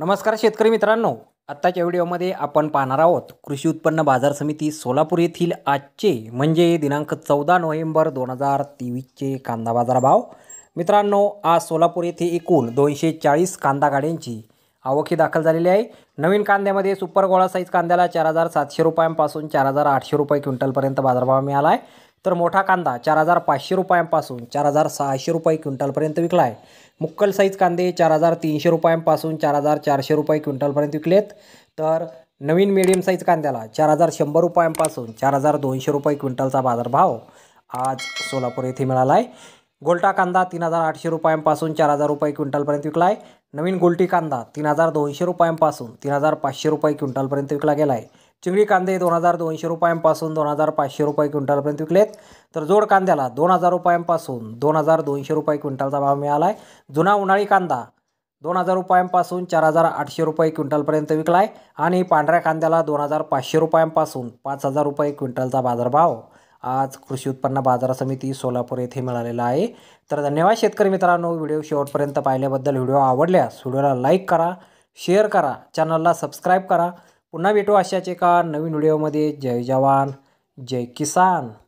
नमस्कार शेतकरी मित्रांनो आत्ताच्या व्हिडिओमध्ये आपण पाहणार आहोत कृषी उत्पन्न बाजार समिती सोलापूर येथील आजचे म्हणजे दिनांक चौदा नोव्हेंबर दोन हजार तेवीसचे कांदा बाजार भाव मित्रांनो आज सोलापूर येथे एकूण दोनशे चाळीस कांदा गाड्यांची आवकी दाखल झालेली आहे नवीन कांद्यामध्ये सुपर गोळा साईज कांद्याला चार हजार सातशे रुपयांपासून चार हजार आठशे रुपये क्विंटलपर्यंत बाजारभाव मिळाला आहे तर मोठा कांदा चार हजार पाचशे रुपयांपासून चार हजार सहाशे रुपये क्विंटलपर्यंत विकला आहे मुक्कल साईज कांदे चार हजार तीनशे रुपयांपासून चार हजार चारशे रुपये क्विंटलपर्यंत विकलेत तर नवीन मिडियम साईज कांद्याला चार हजार शंभर रुपयांपासून चार हजार दोनशे रुपये क्विंटलचा बाजारभाव आज सोलापूर येथे मिळाला आहे गोलटा कांदा तीन हजार आठशे रुपयांपासून चार हजार रुपये क्विंटलपर्यंत विकला आहे नवीन गोलटी कांदा तीन हजार दोनशे रुपयांपासून तीन हजार पाचशे रुपये क्विंटलपर्यंत विकला गेला आहे चिंगळी कांदे दोन हजार दोनशे रुपयांपासून दोन हजार पाचशे रुपये क्विंटलपर्यंत विकलेत तर जोड कांद्याला दोन हजार रुपयांपासून दोन हजार दोनशे रुपये क्विंटलचा भाव मिळाला आहे जुना उन्हाळी कांदा दोन हजार रुपयांपासून चार हजार आठशे रुपये क्विंटलपर्यंत विकला आहे आणि पांढऱ्या कांद्याला दोन हजार पाचशे रुपयांपासून पाच हजार रुपये क्विंटलचा बाजारभाव आज कृषी उत्पन्न बाजार समिती सोलापूर येथे मिळालेला आहे तर धन्यवाद शेतकरी मित्रांनो व्हिडिओ शेवटपर्यंत पाहिल्याबद्दल व्हिडिओ आवडल्यास व्हिडिओला लाईक करा शेअर करा चॅनलला सबस्क्राईब करा पुन्हा भेटू अशाच एका नवीन व्हिडिओमध्ये जय जवान जय किसान